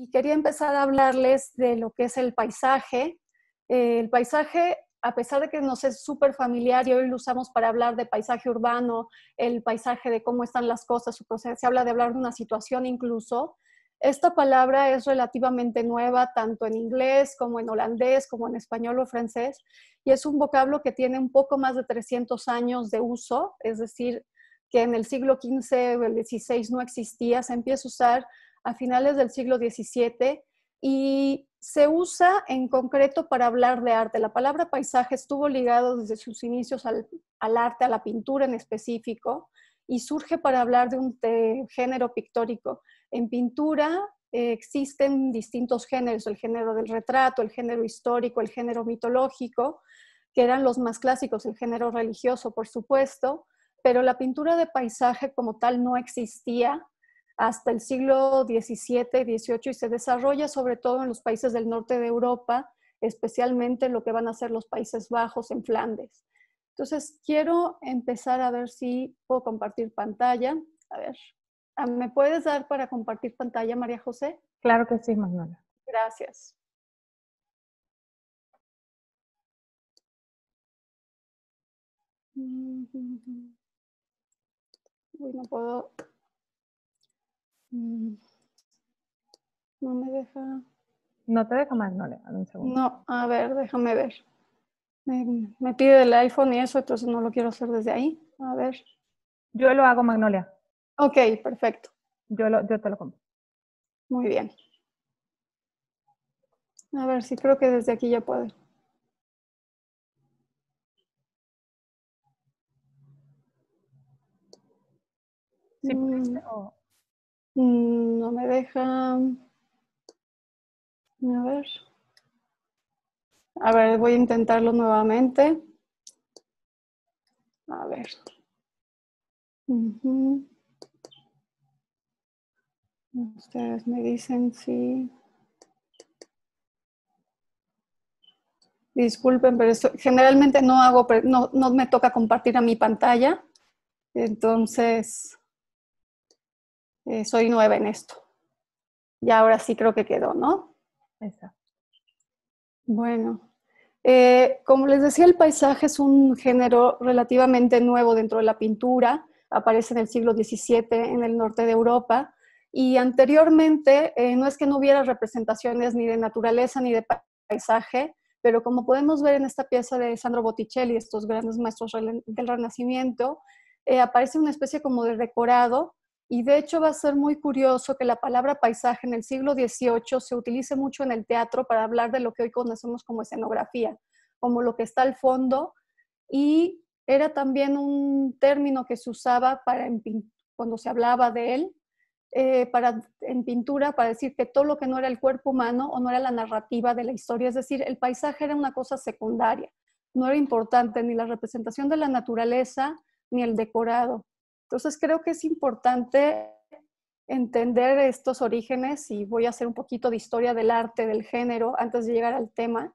y quería empezar a hablarles de lo que es el paisaje. Eh, el paisaje, a pesar de que nos es súper familiar y hoy lo usamos para hablar de paisaje urbano, el paisaje de cómo están las cosas, se habla de hablar de una situación incluso, esta palabra es relativamente nueva tanto en inglés como en holandés, como en español o francés, y es un vocablo que tiene un poco más de 300 años de uso, es decir, que en el siglo XV o el XVI no existía, se empieza a usar a finales del siglo XVII y se usa en concreto para hablar de arte. La palabra paisaje estuvo ligado desde sus inicios al, arte, a la pintura en específico, y surge para hablar de un género pictórico. En pintura eh, existen distintos géneros, el género del retrato, el género histórico, el género mitológico, que eran los más clásicos, el género religioso, por supuesto, pero la pintura de paisaje como tal no existía hasta el siglo XVII y XVIII y se desarrolla sobre todo en los países del norte de Europa, especialmente en lo que van a ser los Países Bajos, en Flandes. Entonces, quiero empezar a ver si puedo compartir pantalla. A ver, ah, ¿me puedes dar para compartir pantalla, María José? Claro que sí, Manuela. Gracias. Mm, mm, mm. Uy, no puedo Mm. No me deja. No te deja Magnolia, no un segundo. No, a ver, déjame ver. Me, pide el iPhone y eso, entonces no lo quiero hacer desde ahí. A ver. Yo lo hago, Magnolia. Ok, perfecto. Yo, lo, yo te lo compro. Muy bien. A ver, sí, creo que desde aquí ya puedo. ¿Sí mm. Mm, no me deja. A ver. A ver, voy a intentarlo nuevamente. A ver. Ustedes me dicen sí. Disculpen, pero generalmente no hago, no, no me toca compartir a mi pantalla. Entonces, eh, soy nueva en esto. Y ahora sí creo que quedó, ¿no? Exacto. Bueno, eh, como les decía, el paisaje es un género relativamente nuevo dentro de la pintura. Aparece en el siglo XVII en el norte de Europa. Y anteriormente eh, no es que no hubiera representaciones ni de naturaleza ni de paisaje, pero como podemos ver en esta pieza de Sandro Botticelli, estos grandes maestros del Renacimiento, aparece una especie como de decorado y de hecho va a ser muy curioso que la palabra paisaje en el siglo XVIII se utilice mucho en el teatro para hablar de lo que hoy conocemos como escenografía, como lo que está al fondo. Y era también un término que se usaba para cuando se hablaba de él, eh, para, en pintura, para decir que todo lo que no era el cuerpo humano o no era la narrativa de la historia, es decir, el paisaje era una cosa secundaria, no era importante ni la representación de la naturaleza ni el decorado entonces creo que es importante entender estos orígenes y voy a hacer un poquito de historia del arte, del género, antes de llegar al tema,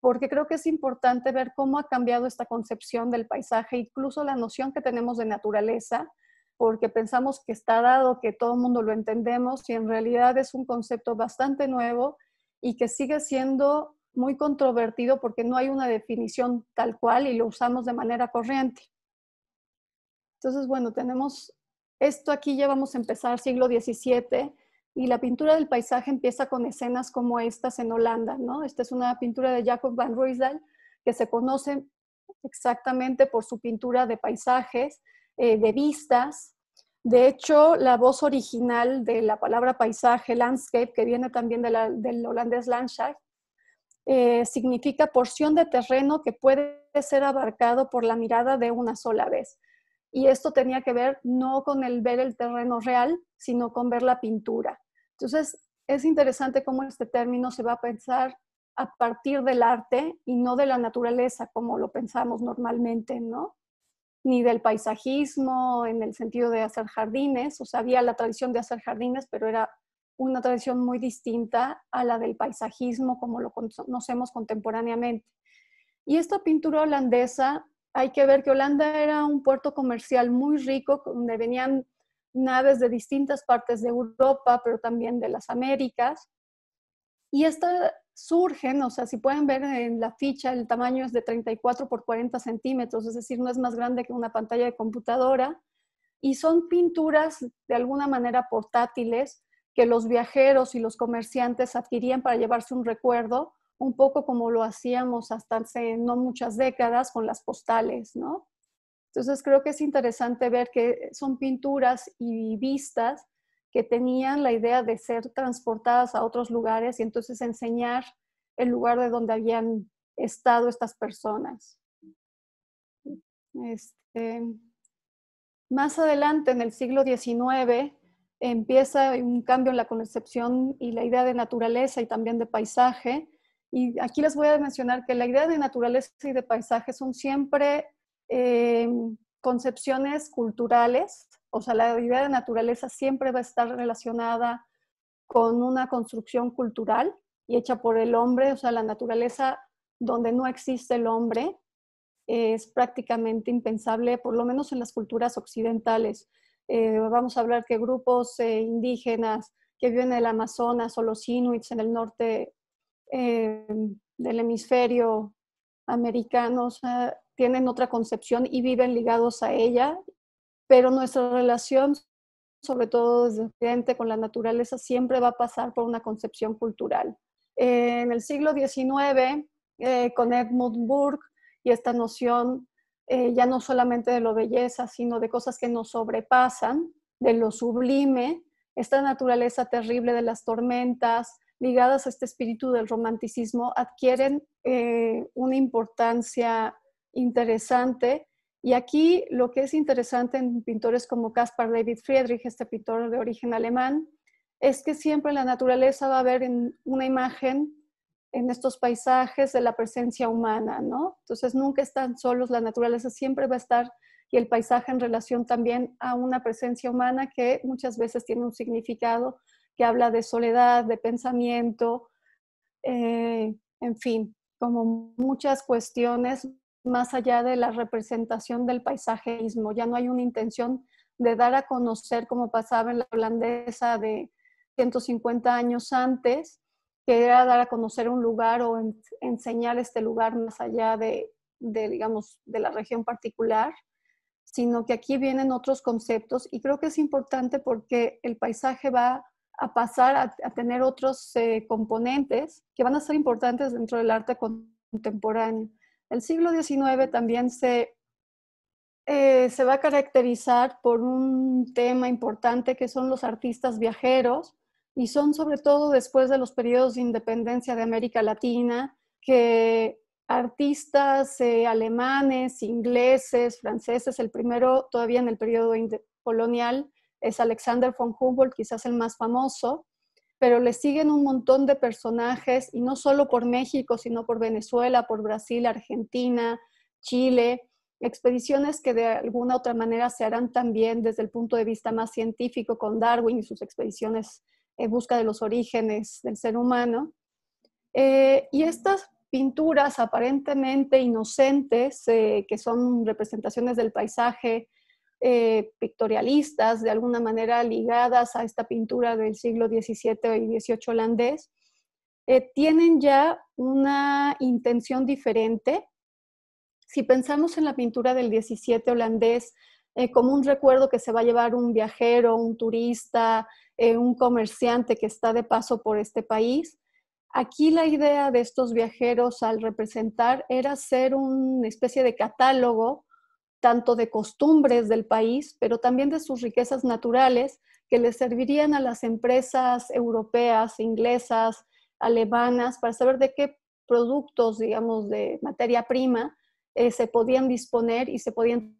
porque creo que es importante ver cómo ha cambiado esta concepción del paisaje, incluso la noción que tenemos de naturaleza, porque pensamos que está dado, que todo el mundo lo entendemos y en realidad es un concepto bastante nuevo y que sigue siendo muy controvertido porque no hay una definición tal cual y lo usamos de manera corriente. Entonces, bueno, tenemos esto aquí ya vamos a empezar siglo XVII y la pintura del paisaje empieza con escenas como estas en Holanda, ¿no? Esta es una pintura de Jacob van Ruisdael que se conoce exactamente por su pintura de paisajes, eh, de vistas. De hecho, la voz original de la palabra paisaje, landscape, que viene también del holandés landschap, eh, significa porción de terreno que puede ser abarcado por la mirada de una sola vez. Y esto tenía que ver no con el ver el terreno real, sino con ver la pintura. Entonces, es interesante cómo este término se va a pensar a partir del arte y no de la naturaleza, como lo pensamos normalmente, ¿no? Ni del paisajismo en el sentido de hacer jardines, o sea, había la tradición de hacer jardines, pero era una tradición muy distinta a la del paisajismo como lo conocemos contemporáneamente. Y esta pintura holandesa hay que ver que Holanda era un puerto comercial muy rico, donde venían naves de distintas partes de Europa, pero también de las Américas. Y estas surgen, o sea, si pueden ver en la ficha, el tamaño es de 34 por 40 centímetros, es decir, no es más grande que una pantalla de computadora. Y son pinturas de alguna manera portátiles que los viajeros y los comerciantes adquirían para llevarse un recuerdo un poco como lo hacíamos hasta hace no muchas décadas con las postales, ¿no? Entonces creo que es interesante ver que son pinturas y vistas que tenían la idea de ser transportadas a otros lugares y entonces enseñar el lugar de donde habían estado estas personas. Este, más adelante, en el siglo XIX, empieza un cambio en la concepción y la idea de naturaleza y también de paisaje, y aquí les voy a mencionar que la idea de naturaleza y de paisaje son siempre eh, concepciones culturales, o sea, la idea de naturaleza siempre va a estar relacionada con una construcción cultural y hecha por el hombre, o sea, la naturaleza donde no existe el hombre es prácticamente impensable, por lo menos en las culturas occidentales. Eh, vamos a hablar que grupos eh, indígenas que viven en el Amazonas o los inuits en el norte eh, del hemisferio americano, tienen otra concepción y viven ligados a ella, pero nuestra relación, sobre todo desde el Occidente con la naturaleza, siempre va a pasar por una concepción cultural. en el siglo XIX, eh, con Edmund Burke y esta noción eh, ya no solamente de lo belleza, sino de cosas que nos sobrepasan, de lo sublime, esta naturaleza terrible de las tormentas, ligadas a este espíritu del romanticismo adquieren eh, una importancia interesante. Y aquí lo que es interesante en pintores como Caspar David Friedrich, este pintor de origen alemán, es que siempre la naturaleza va a haber en una imagen en estos paisajes de la presencia humana, ¿no? Entonces nunca están solos, la naturaleza siempre va a estar y el paisaje en relación también a una presencia humana que muchas veces tiene un significado que habla de soledad, de pensamiento, eh, en fin, como muchas cuestiones más allá de la representación del paisajismo. Ya no hay una intención de dar a conocer como pasaba en la holandesa de 150 años antes, que era dar a conocer un lugar o enseñar este lugar más allá de, de, digamos, de la región particular, sino que aquí vienen otros conceptos y creo que es importante porque el paisaje va a pasar a, tener otros eh, componentes que van a ser importantes dentro del arte contemporáneo. El siglo XIX también eh, se, va a caracterizar por un tema importante que son los artistas viajeros y son sobre todo después de los periodos de independencia de América Latina que artistas eh, alemanes, ingleses, franceses, el primero todavía en el periodo colonial, es Alexander von Humboldt, quizás el más famoso, pero le siguen un montón de personajes, y no solo por México, sino por Venezuela, por Brasil, Argentina, Chile, expediciones que de alguna u otra manera se harán también desde el punto de vista más científico con Darwin y sus expediciones en busca de los orígenes del ser humano. Eh, y estas pinturas aparentemente inocentes, eh, que son representaciones del paisaje eh, pictorialistas, de alguna manera ligadas a esta pintura del siglo XVII y XVIII holandés, eh, tienen ya una intención diferente. Si pensamos en la pintura del XVII holandés eh, como un recuerdo que se va a llevar un viajero, un turista, un comerciante que está de paso por este país, Aquí la idea de estos viajeros al representar era ser una especie de catálogo tanto de costumbres del país, pero también de sus riquezas naturales que le servirían a las empresas europeas, inglesas, alemanas, para saber de qué productos, digamos, de materia prima eh, se podían disponer y se podían...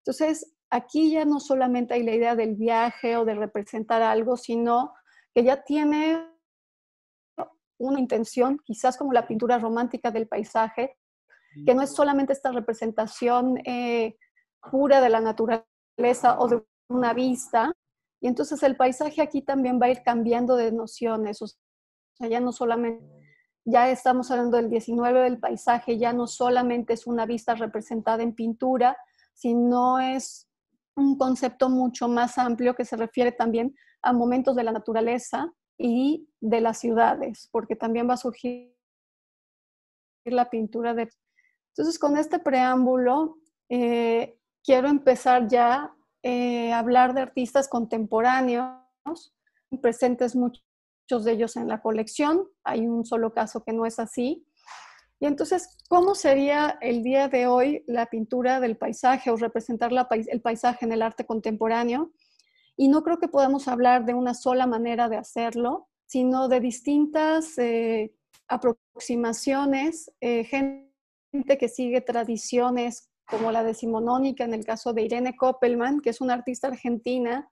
Entonces, aquí ya no solamente hay la idea del viaje o de representar algo, sino que ya tiene una intención, quizás como la pintura romántica del paisaje, que no es solamente esta representación eh, pura de la naturaleza o de una vista. Y entonces el paisaje aquí también va a ir cambiando de nociones. ya no solamente, ya estamos hablando del 19 del paisaje, ya no solamente es una vista representada en pintura, sino es un concepto mucho más amplio que se refiere también a momentos de la naturaleza y de las ciudades, porque también va a surgir la pintura de entonces, con este preámbulo, eh, quiero empezar ya eh, a hablar de artistas contemporáneos, presentes muchos, de ellos en la colección, hay un solo caso que no es así. Y entonces, ¿cómo sería el día de hoy la pintura del paisaje o representar la, el paisaje en el arte contemporáneo? Y no creo que podamos hablar de una sola manera de hacerlo, sino de distintas eh, aproximaciones, eh, que sigue tradiciones como la decimonónica, en el caso de Irene Koppelman, que es una artista argentina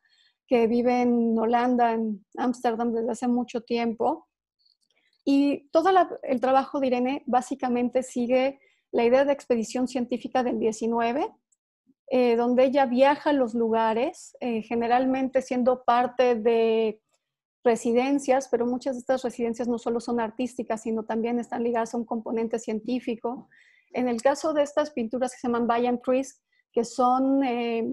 que vive en Holanda, en Ámsterdam desde hace mucho tiempo. Y todo el trabajo de Irene básicamente sigue la idea de expedición científica del 19, eh, donde ella viaja a los lugares, eh, generalmente siendo parte de residencias, pero muchas de estas residencias no solo son artísticas, sino también están ligadas a un componente científico. En el caso de estas pinturas que se llaman Bayan Trees, que son eh,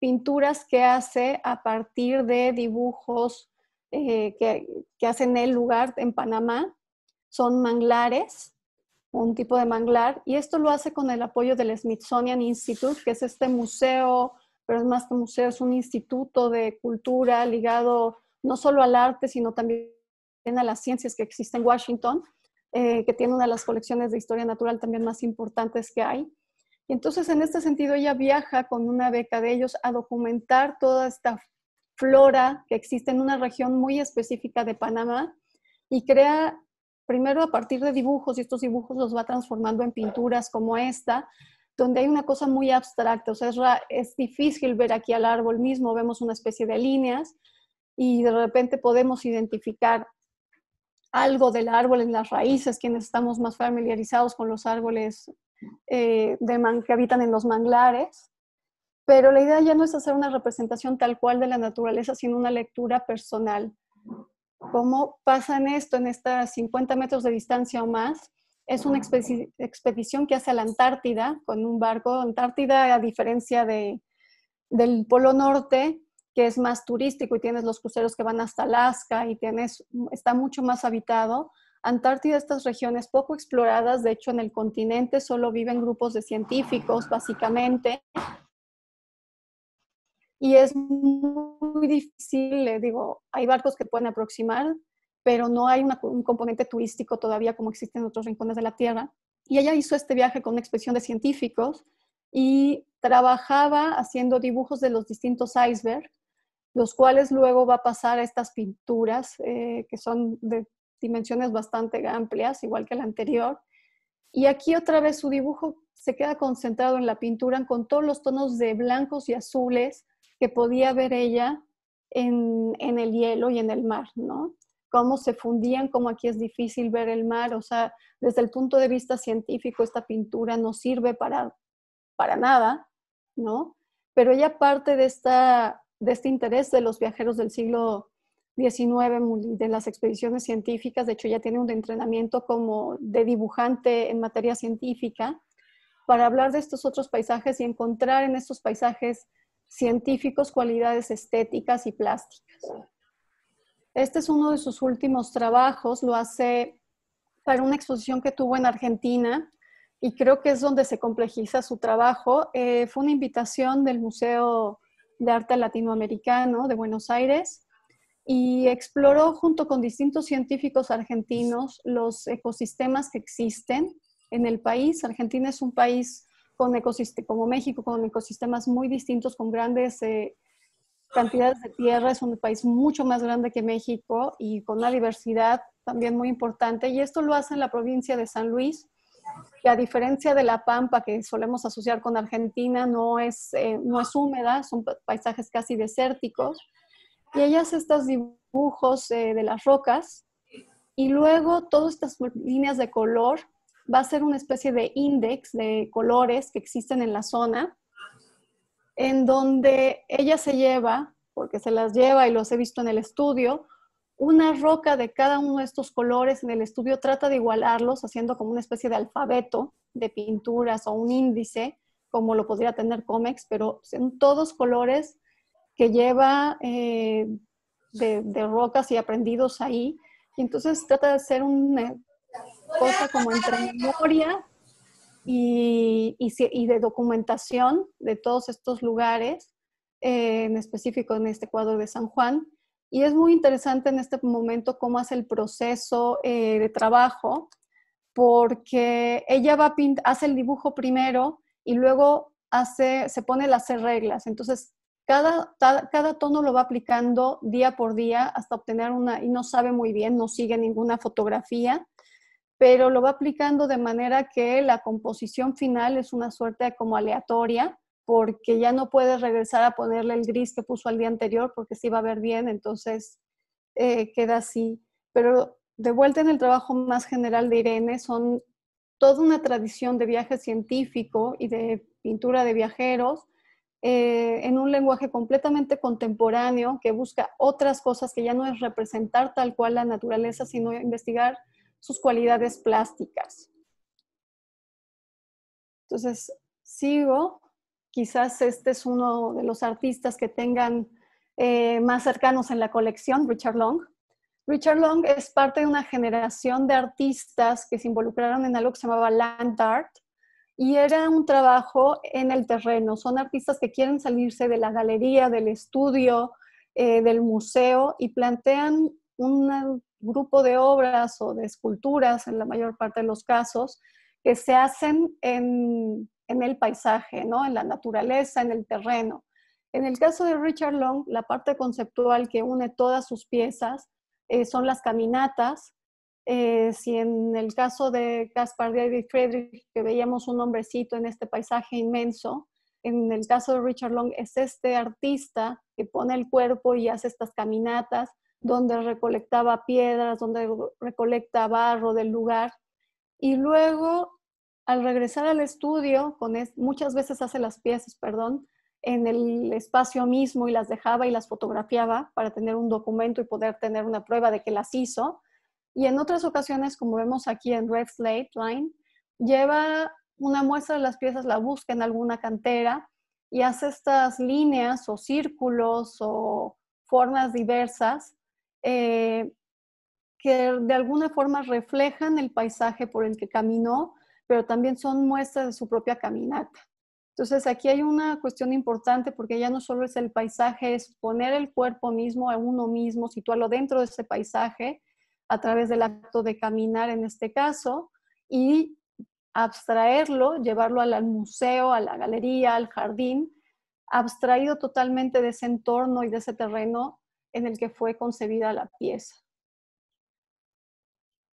pinturas que hace a partir de dibujos eh, que, que hace en el lugar en Panamá, son manglares, un tipo de manglar, y esto lo hace con el apoyo del Smithsonian Institute, que es este museo, pero es más que museo, es un instituto de cultura ligado no solo al arte, sino también a las ciencias que existen en Washington. Eh, que tiene una de las colecciones de historia natural también más importantes que hay. Y entonces, en este sentido, ella viaja con una beca de ellos a documentar toda esta flora que existe en una región muy específica de Panamá y crea, primero a partir de dibujos, y estos dibujos los va transformando en pinturas como esta, donde hay una cosa muy abstracta, o sea, es, es difícil ver aquí al árbol mismo, vemos una especie de líneas y de repente podemos identificar algo del árbol en las raíces, quienes estamos más familiarizados con los árboles eh, de que habitan en los manglares, pero la idea ya no es hacer una representación tal cual de la naturaleza, sino una lectura personal. ¿Cómo pasan esto en estas 50 metros de distancia o más? Es una expedición que hace a la Antártida con un barco. Antártida, a diferencia de, del Polo Norte, que es más turístico y tienes los cruceros que van hasta Alaska y tienes, está mucho más habitado. Antártida, estas regiones poco exploradas, de hecho en el continente solo viven grupos de científicos, básicamente. Y es muy difícil, eh, digo, hay barcos que pueden aproximar, pero no hay un componente turístico todavía como existe en otros rincones de la Tierra. Y ella hizo este viaje con una expedición de científicos y trabajaba haciendo dibujos de los distintos icebergs los cuales luego va a pasar a estas pinturas eh, que son de dimensiones bastante amplias, igual que la anterior. Y aquí otra vez su dibujo se queda concentrado en la pintura con todos los tonos de blancos y azules que podía ver ella en, el hielo y en el mar, ¿no? Cómo se fundían, cómo aquí es difícil ver el mar, o sea, desde el punto de vista científico esta pintura no sirve para, para nada, ¿no? Pero ella parte de esta de este interés de los viajeros del siglo XIX, de las expediciones científicas. De hecho, ya tiene un entrenamiento como de dibujante en materia científica para hablar de estos otros paisajes y encontrar en estos paisajes científicos cualidades estéticas y plásticas. Este es uno de sus últimos trabajos, lo hace para una exposición que tuvo en Argentina y creo que es donde se complejiza su trabajo. Eh, fue una invitación del Museo de Arte Latinoamericano de Buenos Aires y exploró junto con distintos científicos argentinos los ecosistemas que existen en el país. Argentina es un país con como México, con ecosistemas muy distintos, con grandes eh, cantidades de tierra, es un país mucho más grande que México y con una diversidad también muy importante. Y esto lo hace en la provincia de San Luis, que a diferencia de la pampa que solemos asociar con Argentina, no es, eh, no es húmeda, son paisajes casi desérticos. Y ella hace estos dibujos eh, de las rocas y luego todas estas líneas de color va a ser una especie de índice de colores que existen en la zona, en donde ella se lleva, porque se las lleva y los he visto en el estudio, una roca de cada uno de estos colores en el estudio trata de igualarlos haciendo como una especie de alfabeto de pinturas o un índice, como lo podría tener Comex, pero son todos colores que lleva eh, de, rocas y aprendidos ahí. Y entonces trata de hacer una cosa como entre memoria y, de documentación de todos estos lugares, eh, en específico en este cuadro de San Juan y es muy interesante en este momento cómo hace el proceso eh, de trabajo, porque ella va hace el dibujo primero y luego hace, se pone las reglas. Entonces, cada, cada, tono lo va aplicando día por día hasta obtener una, y no sabe muy bien, no sigue ninguna fotografía, pero lo va aplicando de manera que la composición final es una suerte como aleatoria porque ya no puedes regresar a ponerle el gris que puso al día anterior porque si va a ver bien, entonces eh, queda así. Pero de vuelta en el trabajo más general de Irene, son toda una tradición de viaje científico y de pintura de viajeros eh, en un lenguaje completamente contemporáneo que busca otras cosas que ya no es representar tal cual la naturaleza, sino investigar sus cualidades plásticas. Entonces, sigo. Quizás este es uno de los artistas que tengan eh, más cercanos en la colección, Richard Long. Richard Long es parte de una generación de artistas que se involucraron en algo que se llamaba land art y era un trabajo en el terreno. Son artistas que quieren salirse de la galería, del estudio, eh, del museo y plantean un grupo de obras o de esculturas, en la mayor parte de los casos, que se hacen en en el paisaje, ¿no? en la naturaleza, en el terreno. En el caso de Richard Long, la parte conceptual que une todas sus piezas eh, son las caminatas. Eh, si en el caso de Caspar David Friedrich, que veíamos un hombrecito en este paisaje inmenso, en el caso de Richard Long es este artista que pone el cuerpo y hace estas caminatas donde recolectaba piedras, donde recolecta barro del lugar. Y luego al regresar al estudio, muchas veces hace las piezas, perdón, en el espacio mismo y las dejaba y las fotografiaba para tener un documento y poder tener una prueba de que las hizo. Y en otras ocasiones, como vemos aquí en Red Slate Line, lleva una muestra de las piezas, la busca en alguna cantera y hace estas líneas o círculos o formas diversas eh, que de alguna forma reflejan el paisaje por el que caminó pero también son muestras de su propia caminata. Entonces aquí hay una cuestión importante porque ya no solo es el paisaje, es poner el cuerpo mismo a uno mismo, situarlo dentro de ese paisaje a través del acto de caminar en este caso y abstraerlo, llevarlo al museo, a la galería, al jardín, abstraído totalmente de ese entorno y de ese terreno en el que fue concebida la pieza.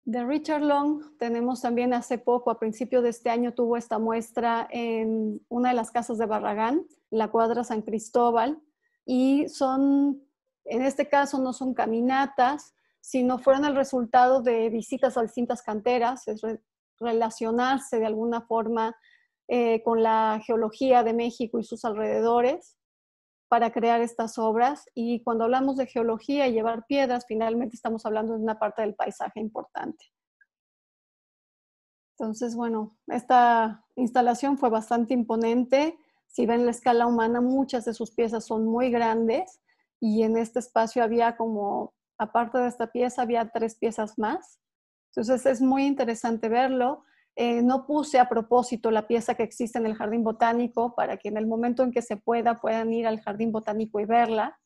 De Richard Long tenemos también hace poco, a principio de este año, tuvo esta muestra en una de las casas de Barragán, la cuadra San Cristóbal, y son, en este caso no son caminatas, sino fueron el resultado de visitas a distintas canteras, relacionarse de alguna forma eh, con la geología de México y sus alrededores para crear estas obras. Y cuando hablamos de geología y llevar piedras, finalmente estamos hablando de una parte del paisaje importante. Entonces, bueno, esta instalación fue bastante imponente. Si ven la escala humana, muchas de sus piezas son muy grandes y en este espacio había como, aparte de esta pieza, había tres piezas más. Entonces, es muy interesante verlo. Eh, no puse a propósito la pieza que existe en el jardín botánico para que en el momento en que se pueda puedan ir al jardín botánico y verla.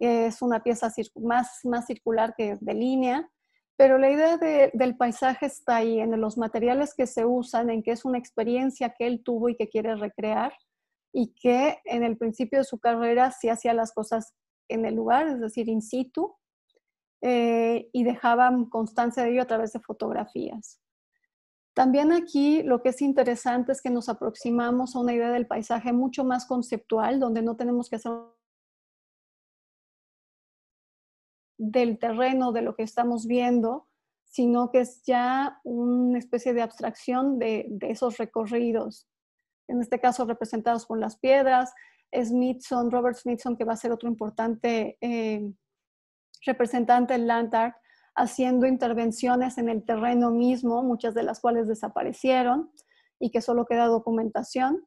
Es una pieza más, circular que de línea, pero la idea del paisaje está ahí, en los materiales que se usan, en que es una experiencia que él tuvo y que quiere recrear y que en el principio de su carrera sí hacía las cosas en el lugar, es decir, in situ, eh, y dejaba constancia de ello a través de fotografías. También aquí lo que es interesante es que nos aproximamos a una idea del paisaje mucho más conceptual, donde no tenemos que hacer del terreno, de lo que estamos viendo, sino que es ya una especie de abstracción de, esos recorridos. En este caso representados con las piedras, Smithson, Robert Smithson, que va a ser otro importante eh, representante del Land Art, haciendo intervenciones en el terreno mismo, muchas de las cuales desaparecieron y que solo queda documentación.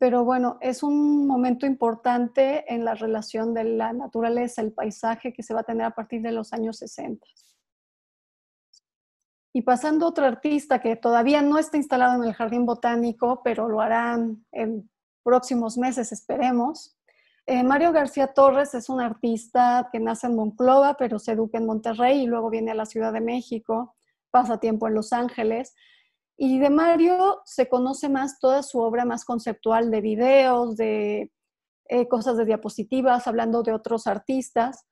Pero bueno, es un momento importante en la relación de la naturaleza, el paisaje que se va a tener a partir de los años 60. Y pasando a otro artista que todavía no está instalado en el jardín botánico, pero lo harán en próximos meses, esperemos, eh, Mario García Torres es un artista que nace en Monclova, pero se educa en Monterrey y luego viene a la Ciudad de México, pasa tiempo en Los Ángeles. Y de Mario se conoce más toda su obra más conceptual de videos, de eh, cosas de diapositivas, hablando de otros artistas.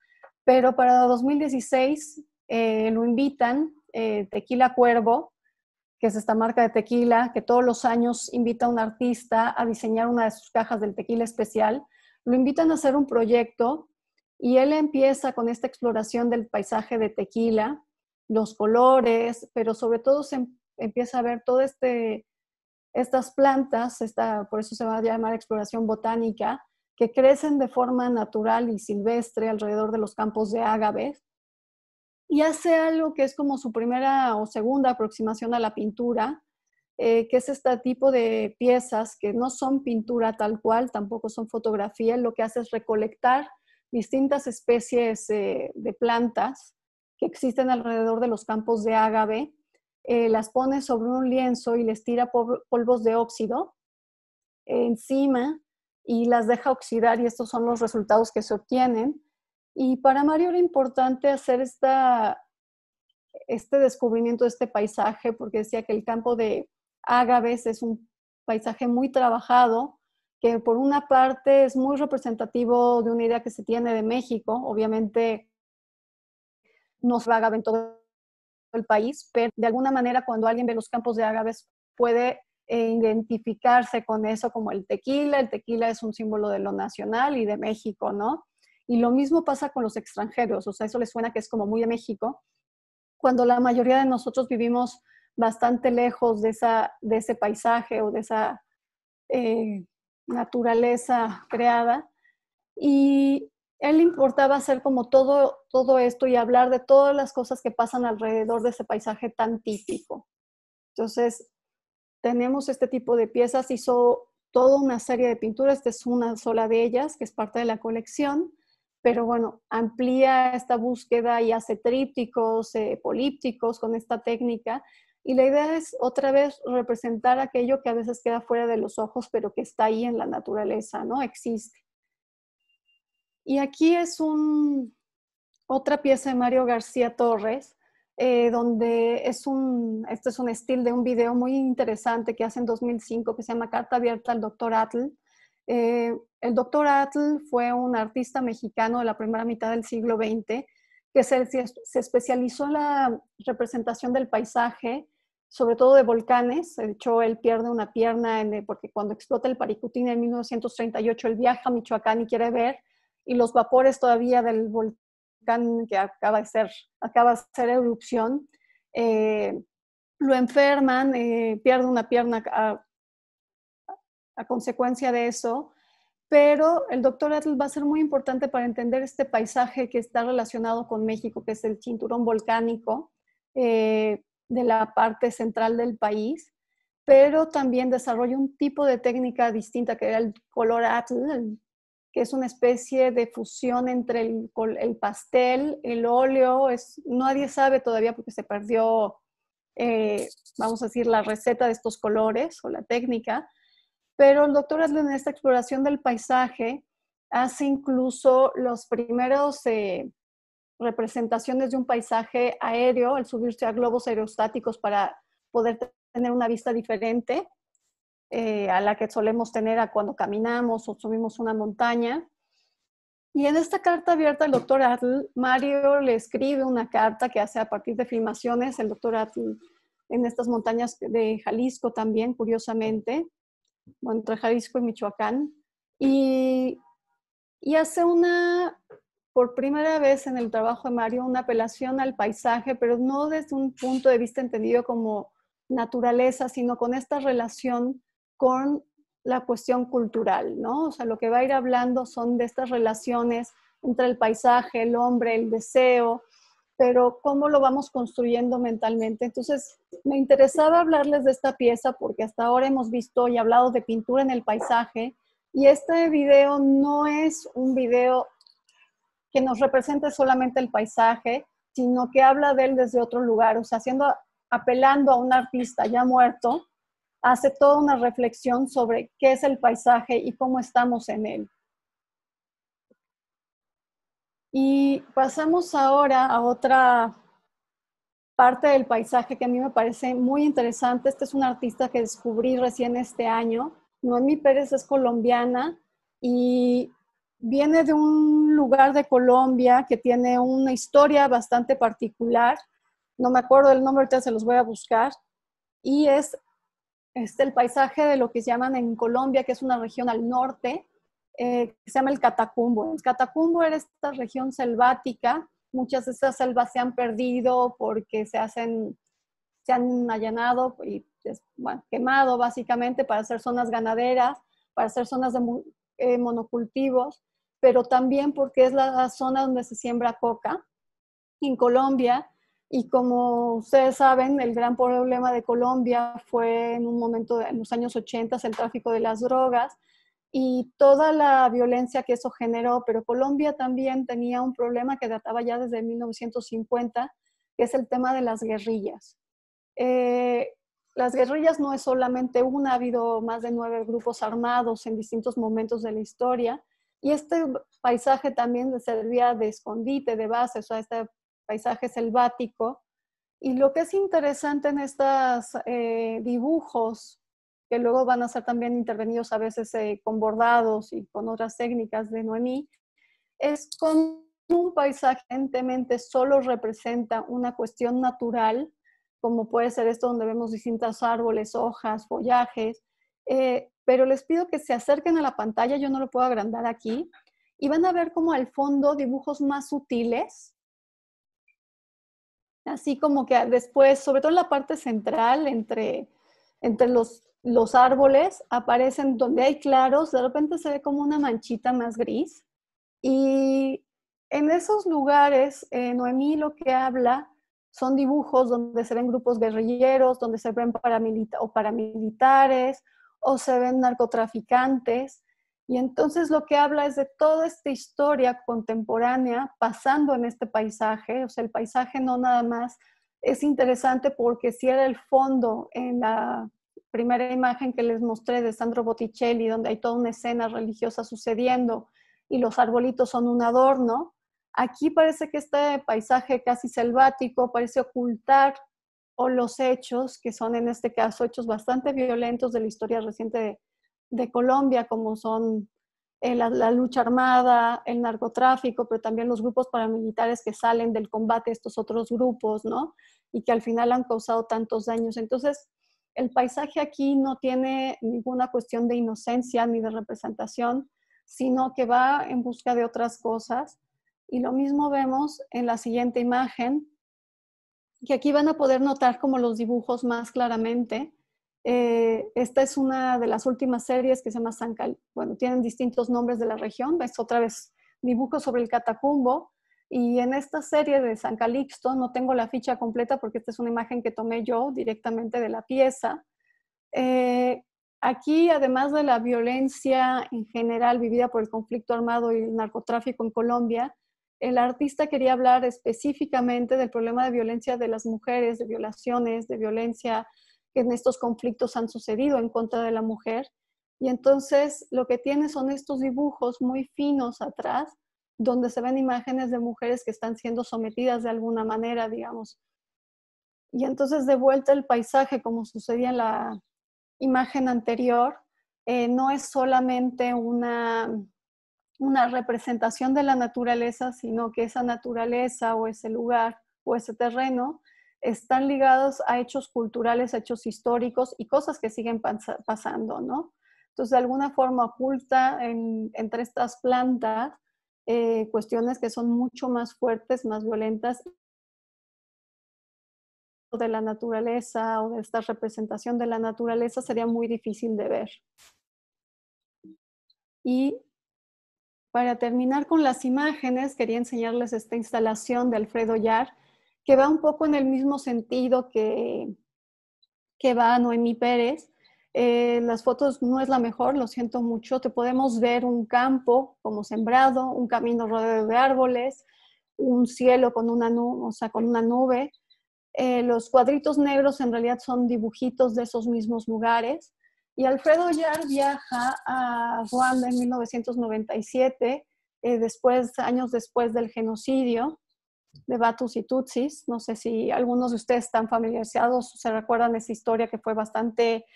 Pero para 2016 eh, lo invitan Tequila Cuervo, que es esta marca de tequila, que todos los años invita a un artista a diseñar una de sus cajas del tequila especial lo invitan a hacer un proyecto y él empieza con esta exploración del paisaje de tequila, los colores, pero sobre todo se em-, empieza a ver todas este estas plantas, por eso se va a llamar exploración botánica, que crecen de forma natural y silvestre alrededor de los campos de ágaves, y hace algo que es como su primera o segunda aproximación a la pintura, eh, que es este tipo de piezas que no son pintura tal cual, tampoco son fotografía, lo que hace es recolectar distintas especies eh, de plantas que existen alrededor de los campos de ágave, eh, las pone sobre un lienzo y les tira polvos de óxido encima y las deja oxidar y estos son los resultados que se obtienen. Y para Mario era importante hacer esta, este descubrimiento de este paisaje porque decía que el campo de ágaves, es un paisaje muy trabajado, que por una parte es muy representativo de una idea que se tiene de México, obviamente no se ágave en todo el país, pero de alguna manera cuando alguien ve los campos de ágaves puede eh, identificarse con eso como el tequila, el tequila es un símbolo de lo nacional y de México, ¿no? Y lo mismo pasa con los extranjeros, o sea, eso les suena que es como muy de México, cuando la mayoría de nosotros vivimos bastante lejos de, ese paisaje o de esa eh, naturaleza creada. Y él importaba hacer como todo, esto y hablar de todas las cosas que pasan alrededor de ese paisaje tan típico. Entonces, tenemos este tipo de piezas, hizo toda una serie de pinturas, esta es una sola de ellas, que es parte de la colección, pero bueno, amplía esta búsqueda y hace trípticos, eh, polípticos con esta técnica, y la idea es otra vez representar aquello que a veces queda fuera de los ojos, pero que está ahí en la naturaleza, ¿no? Existe. Y aquí es un, otra pieza de Mario García Torres, eh, donde es un, este es un estilo de un video muy interesante que hace en 2005 que se llama Carta Abierta al Doctor Atl. Eh, el doctor Atl fue un artista mexicano de la primera mitad del siglo XX que se, se especializó en la representación del paisaje sobre todo de volcanes. De hecho, él pierde una pierna porque cuando explota el Paricutín en 1938, él viaja a Michoacán y quiere ver, y los vapores todavía del volcán que acaba de ser, acaba de ser erupción, eh, lo enferman, eh, pierde una pierna a, consecuencia de eso pero el doctor Atl va a ser muy importante para entender este paisaje que está relacionado con México, que es el cinturón volcánico. Eh, de la parte central del país, pero también desarrolla un tipo de técnica distinta que era el color atl, que es una especie de fusión entre el, pastel, el óleo, es, nadie sabe todavía porque se perdió, eh, vamos a decir, la receta de estos colores o la técnica, pero el doctor Atl en esta exploración del paisaje hace incluso los primeros eh, representaciones de un paisaje aéreo, el subirse a globos aerostáticos para poder tener una vista diferente eh, a la que solemos tener cuando caminamos o subimos una montaña. Y en esta carta abierta, el doctor Mario le escribe una carta que hace a partir de filmaciones, el doctor Atl, en estas montañas de Jalisco también, curiosamente, bueno, entre Jalisco y Michoacán, y hace una por primera vez en el trabajo de Mario una apelación al paisaje, pero no desde un punto de vista entendido como naturaleza, sino con esta relación con la cuestión cultural, ¿no? O sea, lo que va a ir hablando son de estas relaciones entre el paisaje, el hombre, el deseo, pero cómo lo vamos construyendo mentalmente. Entonces, me interesaba hablarles de esta pieza porque hasta ahora hemos visto y hablado de pintura en el paisaje y este video no es un video que nos represente solamente el paisaje, sino que habla de él desde otro lugar, o sea, haciendo, apelando a un artista ya muerto, hace toda una reflexión sobre qué es el paisaje y cómo estamos en él. Y pasamos ahora a otra parte del paisaje que a mí me parece muy interesante. Este es un artista que descubrí recién este año. Noemí Pérez es colombiana y viene de un lugar de Colombia que tiene una historia bastante particular. No me acuerdo el nombre, ahorita se los voy a buscar. Y es el paisaje de lo que se llaman en Colombia, que es una región al norte, eh, que se llama el Catacumbo. El Catacumbo era esta región selvática. Muchas de estas selvas se han perdido porque se hacen se han allanado y quemado básicamente para hacer zonas ganaderas, para hacer zonas de eh, monocultivos, pero también porque es la zona donde se siembra coca en Colombia. Y como ustedes saben, el gran problema de Colombia fue en un momento, de, en los años 80, el tráfico de las drogas y toda la violencia que eso generó. Pero Colombia también tenía un problema que databa ya desde 1950, que es el tema de las guerrillas. Eh, las guerrillas no es solamente una, ha habido más de nueve grupos armados en distintos momentos de la historia y este paisaje también servía de escondite, de base, o sea, este paisaje selvático. Y lo que es interesante en estos eh, dibujos, que luego van a ser también intervenidos a veces eh, con bordados y con otras técnicas de Noemí, es cómo un paisaje evidentemente solo representa una cuestión natural como puede ser esto donde vemos distintos árboles, hojas, follajes, eh, pero les pido que se acerquen a la pantalla, yo no lo puedo agrandar aquí, y van a ver como al fondo dibujos más sutiles, así como que después, sobre todo en la parte central, entre, entre los, árboles, aparecen donde hay claros, de repente se ve como una manchita más gris, y en esos lugares, eh, Noemí lo que habla son dibujos donde se ven grupos guerrilleros, donde se ven paramilita o paramilitares o se ven narcotraficantes. Y entonces lo que habla es de toda esta historia contemporánea pasando en este paisaje. O sea, el paisaje no nada más es interesante porque si era el fondo en la primera imagen que les mostré de Sandro Botticelli, donde hay toda una escena religiosa sucediendo y los arbolitos son un adorno, Aquí parece que este paisaje casi selvático parece ocultar o los hechos, que son en este caso hechos bastante violentos de la historia reciente de, Colombia, como son eh, la, lucha armada, el narcotráfico, pero también los grupos paramilitares que salen del combate estos otros grupos, ¿no? Y que al final han causado tantos daños. Entonces, el paisaje aquí no tiene ninguna cuestión de inocencia ni de representación, sino que va en busca de otras cosas y lo mismo vemos en la siguiente imagen, que aquí van a poder notar como los dibujos más claramente. Eh, esta es una de las últimas series que se llama San Cal Bueno, tienen distintos nombres de la región. Es otra vez dibujo sobre el catacumbo. Y en esta serie de San Calixto, no tengo la ficha completa porque esta es una imagen que tomé yo directamente de la pieza. Eh, aquí, además de la violencia en general vivida por el conflicto armado y el narcotráfico en Colombia, el artista quería hablar específicamente del problema de violencia de las mujeres, de violaciones, de violencia que en estos conflictos han sucedido en contra de la mujer. Y entonces lo que tiene son estos dibujos muy finos atrás, donde se ven imágenes de mujeres que están siendo sometidas de alguna manera, digamos. Y entonces de vuelta el paisaje, como sucedía en la imagen anterior, eh, no es solamente una una representación de la naturaleza, sino que esa naturaleza o ese lugar o ese terreno están ligados a hechos culturales, hechos históricos y cosas que siguen pasando, ¿no? Entonces, de alguna forma oculta entre estas plantas eh, cuestiones que son mucho más fuertes, más violentas de la naturaleza o de esta representación de la naturaleza sería muy difícil de ver. Y para terminar con las imágenes, quería enseñarles esta instalación de Alfredo Yar, que va un poco en el mismo sentido que, que va Noemí Pérez. Eh, las fotos no es la mejor, lo siento mucho. Te podemos ver un campo como sembrado, un camino rodeado de árboles, un cielo con una, nube, eh, los cuadritos negros en realidad son dibujitos de esos mismos lugares. Y Alfredo Yar viaja a Ruanda en 1997, eh, después, años después del genocidio de Batus y Tutsis. No sé si algunos de ustedes están familiarizados se recuerdan esa historia que fue bastante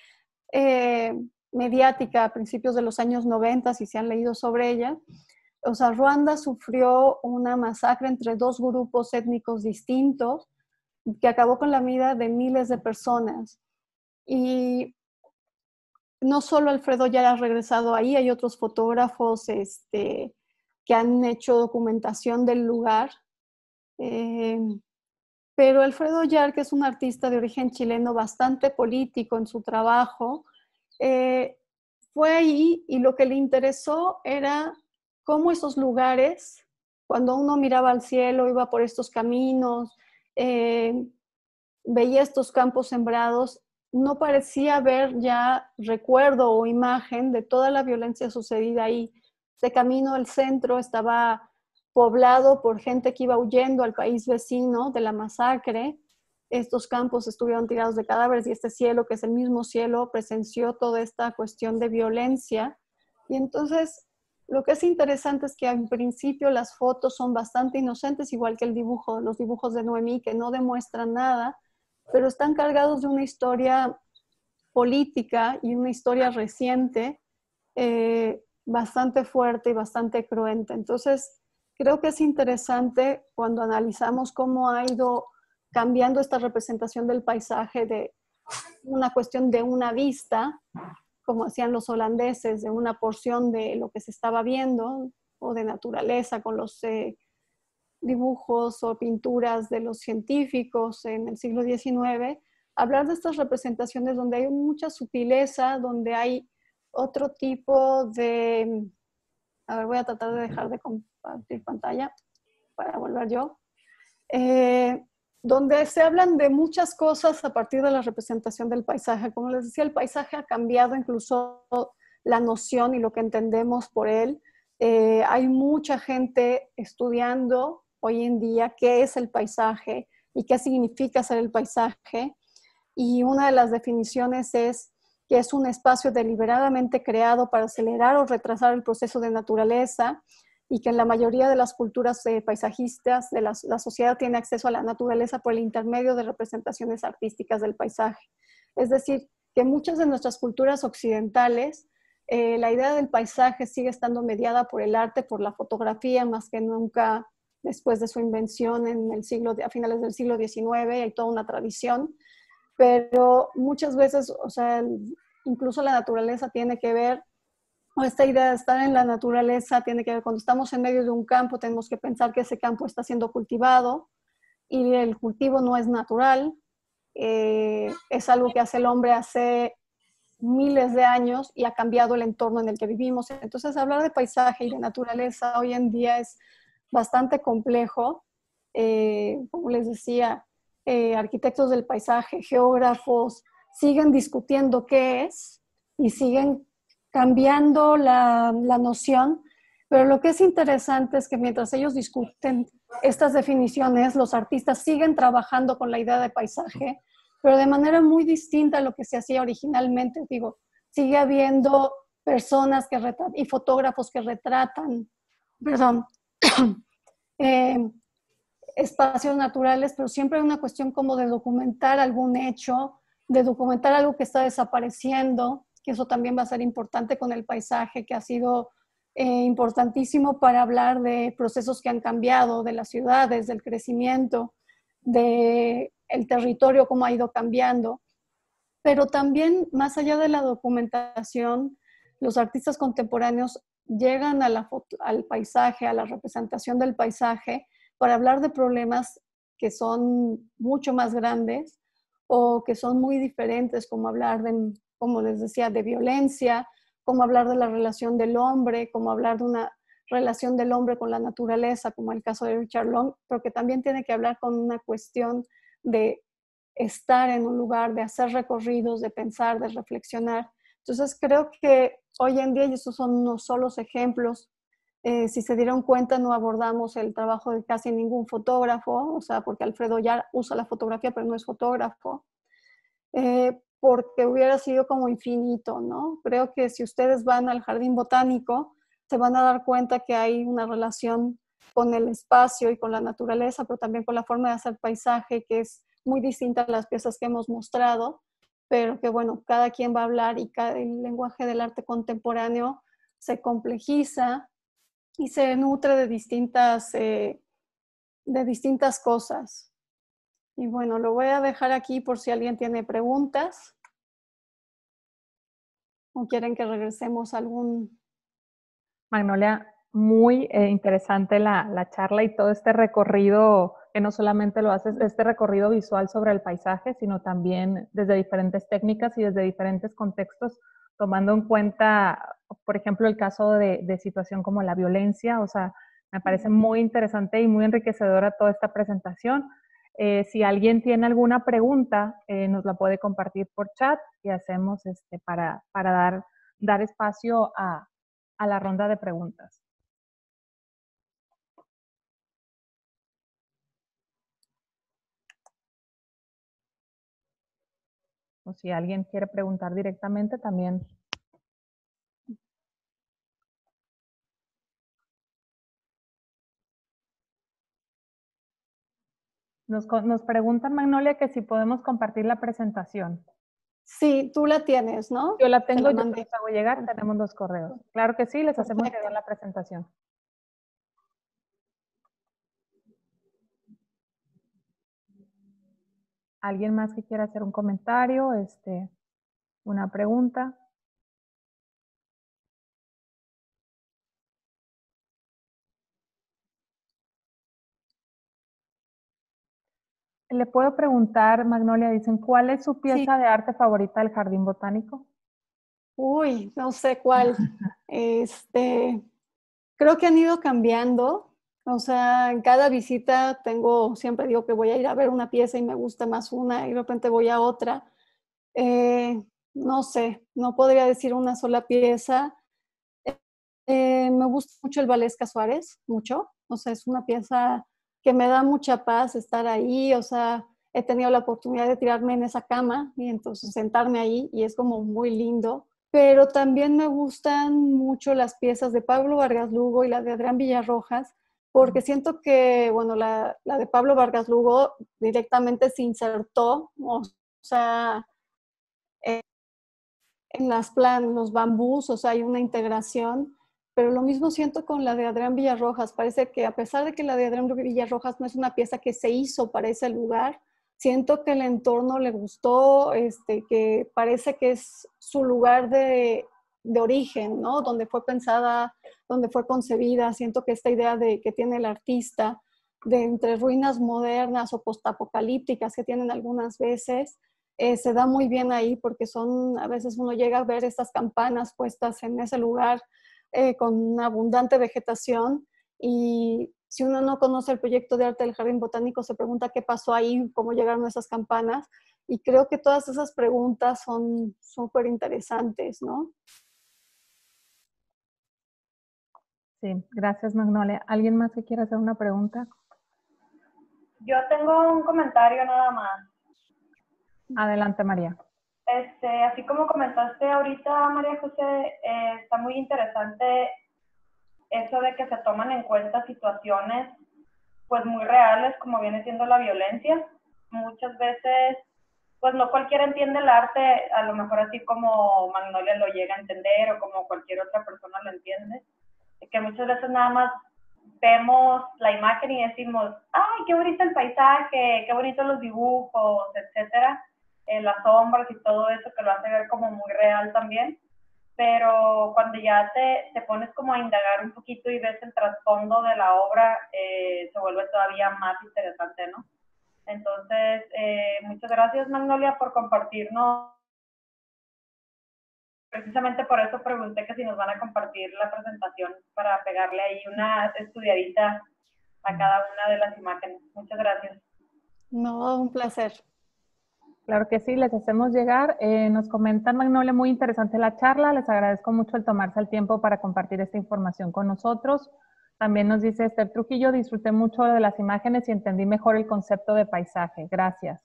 eh, mediática a principios de los años 90, si se han leído sobre ella. O sea, Ruanda sufrió una masacre entre dos grupos étnicos distintos que acabó con la vida de miles de personas. Y no solo Alfredo Yar ha regresado ahí, hay otros fotógrafos este, que han hecho documentación del lugar. Eh, pero Alfredo Yar, que es un artista de origen chileno bastante político en su trabajo, eh, fue ahí y lo que le interesó era cómo esos lugares, cuando uno miraba al cielo, iba por estos caminos, eh, veía estos campos sembrados, no parecía haber ya recuerdo o imagen de toda la violencia sucedida ahí. Este camino al centro estaba poblado por gente que iba huyendo al país vecino de la masacre. Estos campos estuvieron tirados de cadáveres y este cielo, que es el mismo cielo, presenció toda esta cuestión de violencia. Y entonces, lo que es interesante es que en principio las fotos son bastante inocentes, igual que el dibujo, los dibujos de Noemí, que no demuestran nada, pero están cargados de una historia política y una historia reciente eh, bastante fuerte y bastante cruenta. Entonces, creo que es interesante cuando analizamos cómo ha ido cambiando esta representación del paisaje de una cuestión de una vista, como hacían los holandeses, de una porción de lo que se estaba viendo o de naturaleza con los... Eh, dibujos o pinturas de los científicos en el siglo XIX, hablar de estas representaciones donde hay mucha sutileza, donde hay otro tipo de... A ver, voy a tratar de dejar de compartir pantalla para volver yo. Eh, donde se hablan de muchas cosas a partir de la representación del paisaje. Como les decía, el paisaje ha cambiado incluso la noción y lo que entendemos por él. Eh, hay mucha gente estudiando hoy en día, qué es el paisaje y qué significa ser el paisaje. Y una de las definiciones es que es un espacio deliberadamente creado para acelerar o retrasar el proceso de naturaleza y que en la mayoría de las culturas eh, paisajistas de la, sociedad tiene acceso a la naturaleza por el intermedio de representaciones artísticas del paisaje. Es decir, que muchas de nuestras culturas occidentales, eh, la idea del paisaje sigue estando mediada por el arte, por la fotografía, más que nunca después de su invención en el siglo, a finales del siglo XIX, hay toda una tradición, pero muchas veces, o sea, incluso la naturaleza tiene que ver, o esta idea de estar en la naturaleza tiene que ver, cuando estamos en medio de un campo tenemos que pensar que ese campo está siendo cultivado y el cultivo no es natural, eh, es algo que hace el hombre hace miles de años y ha cambiado el entorno en el que vivimos. Entonces, hablar de paisaje y de naturaleza hoy en día es bastante complejo. Eh, como les decía, eh, arquitectos del paisaje, geógrafos, siguen discutiendo qué es y siguen cambiando la, noción. Pero lo que es interesante es que mientras ellos discuten estas definiciones, los artistas siguen trabajando con la idea de paisaje, pero de manera muy distinta a lo que se hacía originalmente. Digo, sigue habiendo personas que y fotógrafos que retratan, perdón, Eh, espacios naturales, pero siempre hay una cuestión como de documentar algún hecho, de documentar algo que está desapareciendo, que eso también va a ser importante con el paisaje, que ha sido eh, importantísimo para hablar de procesos que han cambiado, de las ciudades, del crecimiento, del territorio, cómo ha ido cambiando. Pero también, más allá de la documentación, los artistas contemporáneos llegan al paisaje, a la representación del paisaje, para hablar de problemas que son mucho más grandes o que son muy diferentes, como hablar de, como les decía, de violencia, como hablar de la relación del hombre, como hablar de una relación del hombre con la naturaleza, como el caso de Richard Long, pero que también tiene que hablar con una cuestión de estar en un lugar, de hacer recorridos, de pensar, de reflexionar. Entonces creo que hoy en día, y estos son unos solos ejemplos, eh, si se dieron cuenta, no abordamos el trabajo de casi ningún fotógrafo, o sea, porque Alfredo ya usa la fotografía, pero no es fotógrafo, eh, porque hubiera sido como infinito, ¿no? Creo que si ustedes van al jardín botánico, se van a dar cuenta que hay una relación con el espacio y con la naturaleza, pero también con la forma de hacer paisaje, que es muy distinta a las piezas que hemos mostrado pero que bueno, cada quien va a hablar y cada, el lenguaje del arte contemporáneo se complejiza y se nutre de distintas, eh, de distintas cosas. Y bueno, lo voy a dejar aquí por si alguien tiene preguntas o quieren que regresemos a algún... Magnolia, muy eh, interesante la, charla y todo este recorrido, que no solamente lo haces, este recorrido visual sobre el paisaje, sino también desde diferentes técnicas y desde diferentes contextos, tomando en cuenta, por ejemplo, el caso de, situación como la violencia. O sea, me parece muy interesante y muy enriquecedora toda esta presentación. Eh, si alguien tiene alguna pregunta, eh, nos la puede compartir por chat y hacemos este para, para dar, espacio a, a la ronda de preguntas. O si alguien quiere preguntar directamente, también Nos, preguntan, Magnolia, que si podemos compartir la presentación. Sí, tú la tienes, ¿no? Yo la tengo, y yo tengo. hago llegar, tenemos dos correos. Claro que sí, les hacemos llegar la presentación. ¿Alguien más que quiera hacer un comentario, este, una pregunta? Le puedo preguntar, Magnolia, dicen, ¿cuál es su pieza de arte favorita del jardín botánico? Uy, no sé cuál. este, creo que han ido cambiando. O sea, en cada visita tengo, siempre digo que voy a ir a ver una pieza y me gusta más una y de repente voy a otra. Eh, no sé, no podría decir una sola pieza. Eh, me gusta mucho el Valesca Suárez, mucho. O sea, es una pieza que me da mucha paz estar ahí. O sea, he tenido la oportunidad de tirarme en esa cama y entonces sentarme ahí y es como muy lindo. Pero también me gustan mucho las piezas de Pablo Vargas Lugo y las de Adrián Villarrojas, porque siento que, bueno, la, de Pablo Vargas Lugo directamente se insertó, o sea, eh, en las plan, los bambús, o sea, hay una integración, pero lo mismo siento con la de Adrián Villarrojas, parece que a pesar de que la de Adrián Villarrojas no es una pieza que se hizo para ese lugar, siento que el entorno le gustó, este, que parece que es su lugar de, de origen, ¿no? Donde fue pensada donde fue concebida. Siento que esta idea de, que tiene el artista de entre ruinas modernas o postapocalípticas que tienen algunas veces, eh, se da muy bien ahí porque son, a veces uno llega a ver estas campanas puestas en ese lugar eh, con abundante vegetación y si uno no conoce el proyecto de arte del Jardín Botánico se pregunta qué pasó ahí, cómo llegaron esas campanas y creo que todas esas preguntas son súper interesantes, ¿no? Sí, gracias Magnolia. ¿Alguien más que quiera hacer una pregunta? Yo tengo un comentario nada más. Adelante María. Este, así como comentaste ahorita María José, eh, está muy interesante eso de que se toman en cuenta situaciones pues muy reales como viene siendo la violencia. Muchas veces pues no cualquiera entiende el arte, a lo mejor así como Magnolia lo llega a entender o como cualquier otra persona lo entiende que muchas veces nada más vemos la imagen y decimos, ay, qué bonito el paisaje, qué bonitos los dibujos, etcétera, eh, las sombras y todo eso que lo hace ver como muy real también. Pero cuando ya te, te pones como a indagar un poquito y ves el trasfondo de la obra, eh, se vuelve todavía más interesante, ¿no? Entonces, eh, muchas gracias Magnolia por compartirnos precisamente por eso pregunté que si nos van a compartir la presentación para pegarle ahí una estudiadita a cada una de las imágenes. Muchas gracias. No, un placer. Claro que sí, les hacemos llegar. Eh, nos comentan, Magnolia, muy interesante la charla. Les agradezco mucho el tomarse el tiempo para compartir esta información con nosotros. También nos dice Esther Trujillo, disfruté mucho de las imágenes y entendí mejor el concepto de paisaje. Gracias.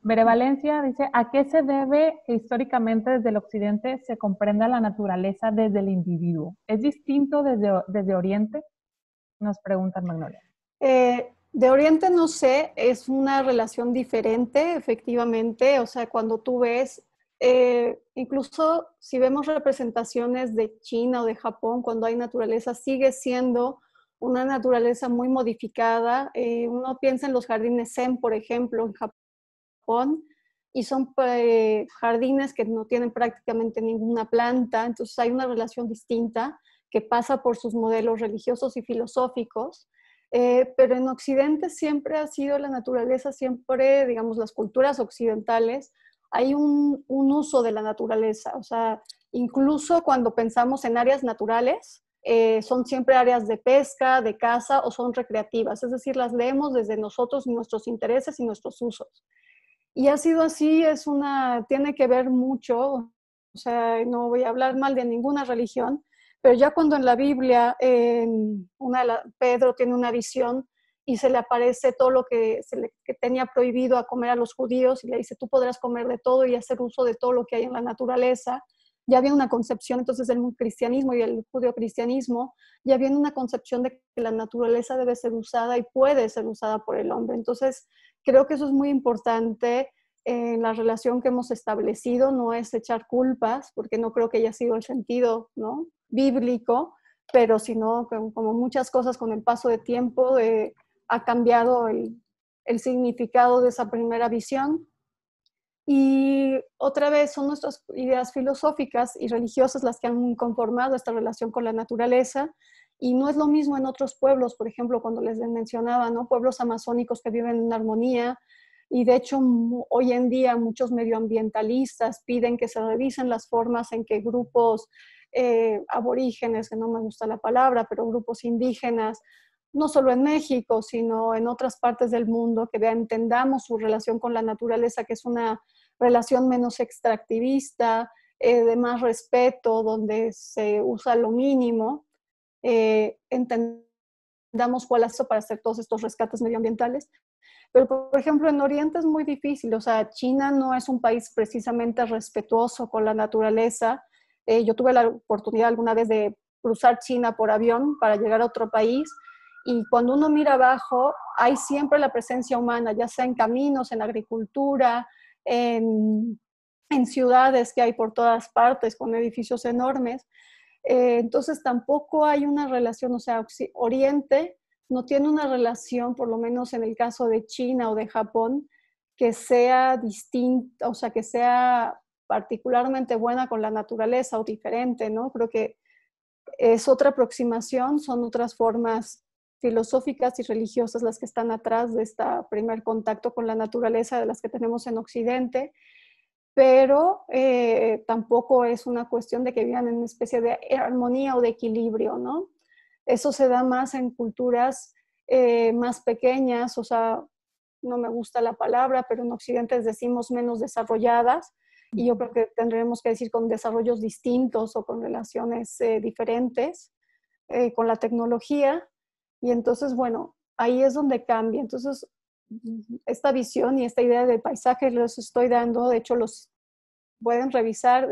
Bere Valencia dice, ¿a qué se debe que históricamente desde el occidente se comprenda la naturaleza desde el individuo? ¿Es distinto desde, desde Oriente? Nos pregunta Magnolia. Eh, de Oriente no sé, es una relación diferente, efectivamente. O sea, cuando tú ves, eh, incluso si vemos representaciones de China o de Japón, cuando hay naturaleza, sigue siendo una naturaleza muy modificada. Eh, uno piensa en los jardines Zen, por ejemplo, en Japón y son eh, jardines que no tienen prácticamente ninguna planta, entonces hay una relación distinta que pasa por sus modelos religiosos y filosóficos. Eh, pero en Occidente siempre ha sido la naturaleza, siempre, digamos, las culturas occidentales, hay un, uso de la naturaleza. O sea, incluso cuando pensamos en áreas naturales, eh, son siempre áreas de pesca, de caza o son recreativas. Es decir, las leemos desde nosotros, nuestros intereses y nuestros usos. Y ha sido así, es una, tiene que ver mucho, o sea, no voy a hablar mal de ninguna religión, pero ya cuando en la Biblia en una Pedro tiene una visión y se le aparece todo lo que, tenía prohibido a comer a los judíos y le dice, tú podrás comer de todo y hacer uso de todo lo que hay en la naturaleza. Ya había una concepción entonces del cristianismo y el judío cristianismo ya había una concepción de que la naturaleza debe ser usada y puede ser usada por el hombre. Entonces, Creo que eso es muy importante en la relación que hemos establecido, no es echar culpas, porque no creo que haya sido el sentido ¿no? bíblico, pero sino como muchas cosas con el paso de tiempo eh, ha cambiado el significado de esa primera visión. Y otra vez son nuestras ideas filosóficas y religiosas las que han conformado esta relación con la naturaleza y no es lo mismo en otros pueblos, por ejemplo, cuando les mencionaba, ¿no? Pueblos amazónicos que viven en armonía. Y de hecho, hoy en día muchos medioambientalistas piden que se revisen las formas en que grupos eh, aborígenes, que no me gusta la palabra, pero grupos indígenas, no solo en México, sino en otras partes del mundo, que entendamos su relación con la naturaleza, que es una relación menos extractivista, eh, de más respeto, donde se usa lo mínimo. Eh, entendamos cuál eso para hacer todos estos rescates medioambientales. Pero, por ejemplo, en Oriente es muy difícil, o sea, China no es un país precisamente respetuoso con la naturaleza. Eh, yo tuve la oportunidad alguna vez de cruzar China por avión para llegar a otro país y cuando uno mira abajo hay siempre la presencia humana, ya sea en caminos, en agricultura, en ciudades que hay por todas partes con edificios enormes. Eh, entonces tampoco hay una relación, o sea, Oriente no tiene una relación, por lo menos en el caso de China o de Japón, que sea distinta, o sea, que sea particularmente buena con la naturaleza o diferente, ¿no? Creo que es otra aproximación, son otras formas filosóficas y religiosas las que están atrás de este primer contacto con la naturaleza de las que tenemos en Occidente pero eh, tampoco es una cuestión de que vivan en una especie de armonía o de equilibrio, ¿no? Eso se da más en culturas eh, más pequeñas, o sea, no me gusta la palabra, pero en Occidente decimos menos desarrolladas, y yo creo que tendremos que decir con desarrollos distintos o con relaciones eh, diferentes con la tecnología, y entonces, bueno, ahí es donde cambia. Entonces, esta visión y esta idea de paisaje los estoy dando, de hecho los pueden revisar,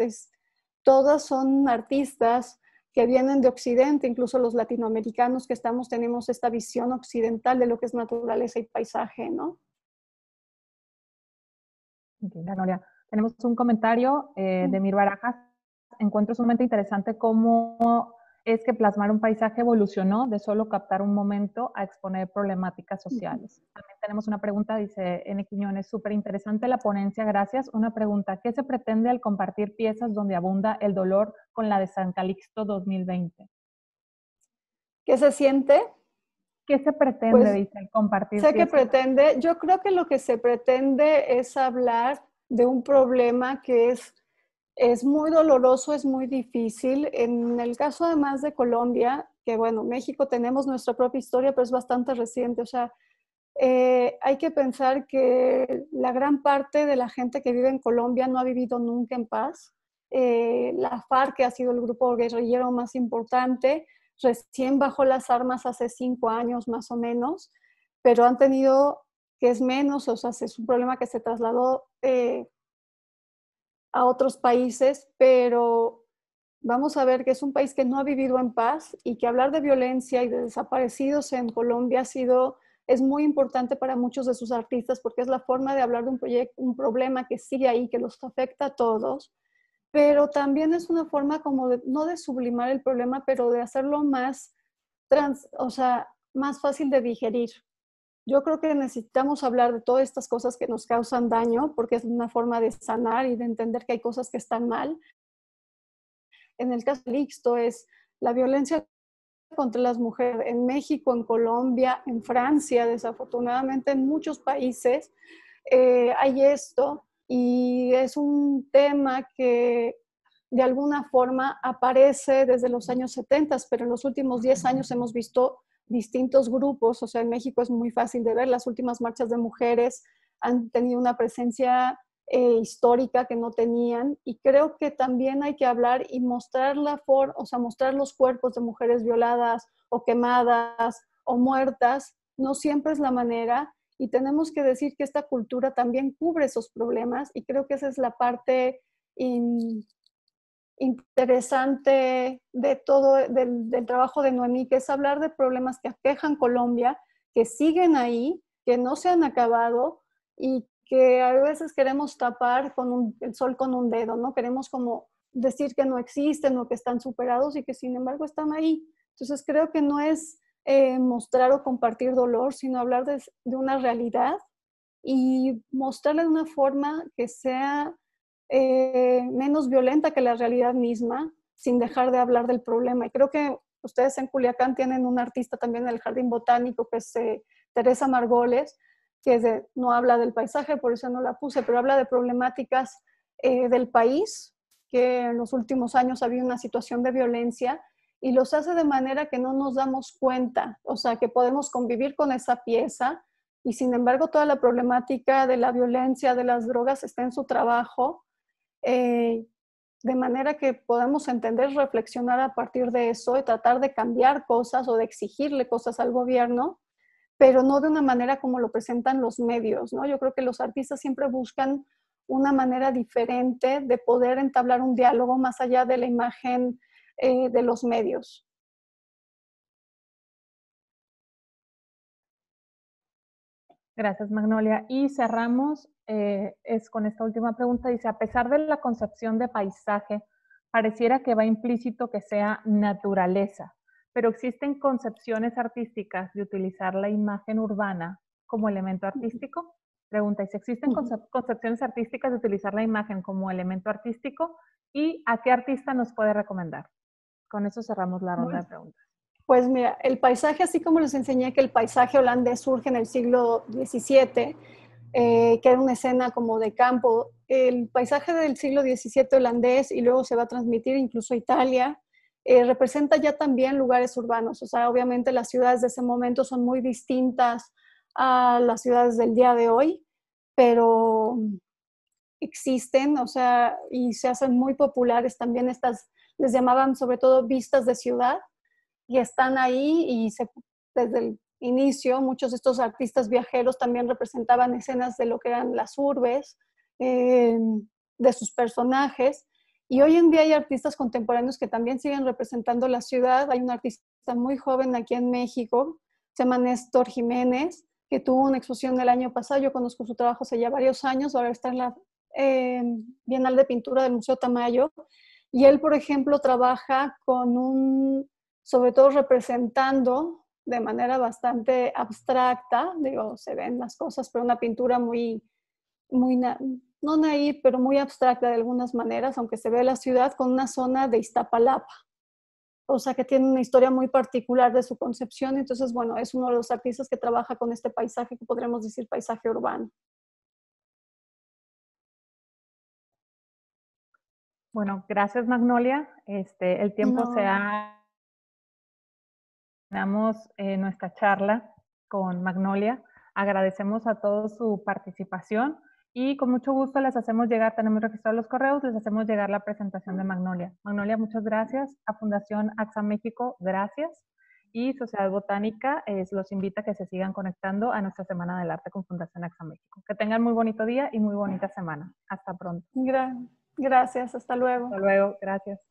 todas son artistas que vienen de Occidente, incluso los latinoamericanos que estamos tenemos esta visión occidental de lo que es naturaleza y paisaje, ¿no? Tenemos un comentario eh, de Mir Barajas. Encuentro sumamente interesante cómo es que plasmar un paisaje evolucionó de solo captar un momento a exponer problemáticas sociales. También tenemos una pregunta, dice N. Quiñones, súper interesante la ponencia, gracias. Una pregunta, ¿qué se pretende al compartir piezas donde abunda el dolor con la de San Calixto 2020? ¿Qué se siente? ¿Qué se pretende, pues, dice, el compartir? Sé que pretende, yo creo que lo que se pretende es hablar de un problema que es es muy doloroso, es muy difícil. En el caso además de Colombia, que bueno, México tenemos nuestra propia historia, pero es bastante reciente. O sea, eh, hay que pensar que la gran parte de la gente que vive en Colombia no ha vivido nunca en paz. Eh, la FARC, que ha sido el grupo guerrillero más importante, recién bajó las armas hace cinco años más o menos, pero han tenido, que es menos, o sea, es un problema que se trasladó eh, a otros países, pero vamos a ver que es un país que no ha vivido en paz y que hablar de violencia y de desaparecidos en Colombia ha sido es muy importante para muchos de sus artistas porque es la forma de hablar de un proyecto, un problema que sigue ahí, que los afecta a todos, pero también es una forma como no de sublimar el problema, pero de hacerlo más trans, o sea, más fácil de digerir yo creo que necesitamos hablar de todas estas cosas que nos causan daño, porque es una forma de sanar y de entender que hay cosas que están mal. En el caso de Lixto es la violencia contra las mujeres en México, en Colombia, en Francia, desafortunadamente en muchos países eh, hay esto y es un tema que de alguna forma aparece desde los años 70, pero en los últimos 10 años hemos visto distintos grupos, o sea, en México es muy fácil de ver, las últimas marchas de mujeres han tenido una presencia eh, histórica que no tenían y creo que también hay que hablar y mostrar la for o sea, mostrar los cuerpos de mujeres violadas o quemadas o muertas, no siempre es la manera y tenemos que decir que esta cultura también cubre esos problemas y creo que esa es la parte interesante de todo, e, del, trabajo de Noemí, que es hablar de problemas que aquejan Colombia, que siguen ahí, que no se han acabado y que a veces queremos tapar con el sol con un dedo, ¿no? Queremos como decir que no existen o que están superados y que sin embargo están ahí. Entonces creo que no es eh, mostrar o compartir dolor, sino hablar de, de, una realidad y mostrarla de una forma que sea eh, menos violenta que la realidad misma, sin dejar de hablar del problema. Y creo que ustedes en Culiacán tienen un artista también en el Jardín Botánico, que es eh, Teresa Margoles, que no habla del paisaje, por eso no la puse, pero habla de problemáticas eh, del país, que en los últimos años había una situación de violencia y los hace de manera que no nos damos cuenta, o sea, que podemos convivir con esa pieza y sin embargo toda la problemática de la violencia, de las drogas está en su trabajo eh, de manera que podamos entender, reflexionar a partir de eso y tratar de cambiar cosas o de exigirle cosas al gobierno, pero no de una manera como lo presentan los medios, ¿no? Yo creo que los artistas siempre buscan una manera diferente de poder entablar un diálogo más allá de la imagen eh, de los medios. Gracias, Magnolia. Y cerramos eh, es con esta última pregunta, dice, a pesar de la concepción de paisaje, pareciera que va implícito que sea naturaleza, pero existen concepciones artísticas de utilizar la imagen urbana como elemento artístico. Pregunta, ¿y si existen concepciones artísticas de utilizar la imagen como elemento artístico? ¿Y a qué artista nos puede recomendar? Con eso cerramos la ronda de pues, preguntas. Pues mira, el paisaje, así como les enseñé que el paisaje holandés surge en el siglo XVII, eh, que era una escena como de campo. El paisaje del siglo XVII holandés y luego se va a transmitir incluso a Italia, eh, representa ya también lugares urbanos. O sea, obviamente las ciudades de ese momento son muy distintas a las ciudades del día de hoy, pero existen, o sea, y se hacen muy populares también estas, les llamaban sobre todo vistas de ciudad, y están ahí y se, desde el inicio, muchos de estos artistas viajeros también representaban escenas de lo que eran las urbes, eh, de sus personajes. Y hoy en día hay artistas contemporáneos que también siguen representando la ciudad. Hay un artista muy joven aquí en México, se llama Néstor Jiménez, que tuvo una exposición el año pasado. Yo conozco su trabajo hace ya varios años, ahora está en la eh, Bienal de Pintura del Museo Tamayo. Y él, por ejemplo, trabaja con un, sobre todo representando de manera bastante abstracta, digo, se ven las cosas, pero una pintura muy, muy no naí, pero muy abstracta de algunas maneras, aunque se ve la ciudad con una zona de Iztapalapa, o sea que tiene una historia muy particular de su concepción, entonces, bueno, es uno de los artistas que trabaja con este paisaje, que podremos decir paisaje urbano. Bueno, gracias Magnolia. Este, el tiempo se ha Damos eh, nuestra charla con Magnolia. Agradecemos a todos su participación y con mucho gusto les hacemos llegar, tenemos registrados los correos, les hacemos llegar la presentación de Magnolia. Magnolia, muchas gracias. A Fundación AXA México, gracias. Y Sociedad Botánica los invita a que se sigan conectando a nuestra Semana del Arte con Fundación AXA México. Que tengan muy bonito día y muy bonita semana. Hasta pronto. gracias, hasta luego. Hasta luego, gracias.